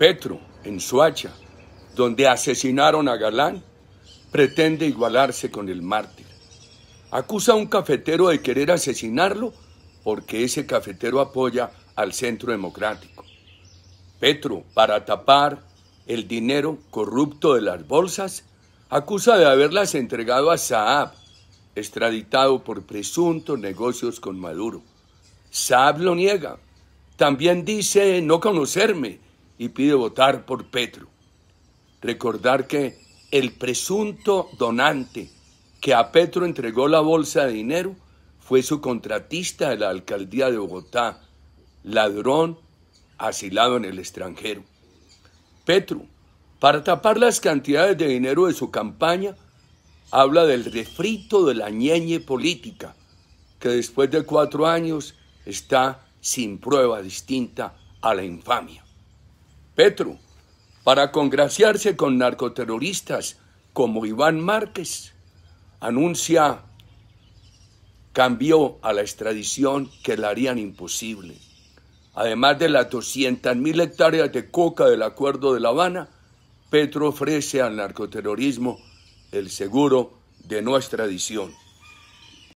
Petro, en Suacha, donde asesinaron a Galán, pretende igualarse con el mártir. Acusa a un cafetero de querer asesinarlo porque ese cafetero apoya al centro democrático. Petro, para tapar el dinero corrupto de las bolsas, acusa de haberlas entregado a Saab, extraditado por presuntos negocios con Maduro. Saab lo niega. También dice no conocerme y pide votar por Petro. Recordar que el presunto donante que a Petro entregó la bolsa de dinero fue su contratista de la alcaldía de Bogotá, ladrón asilado en el extranjero. Petro, para tapar las cantidades de dinero de su campaña, habla del refrito de la ñeñe política, que después de cuatro años está sin prueba distinta a la infamia. Petro para congraciarse con narcoterroristas como Iván Márquez. Anuncia cambió a la extradición que la harían imposible. Además de las 200.000 hectáreas de coca del Acuerdo de La Habana, Petro ofrece al narcoterrorismo el seguro de no extradición.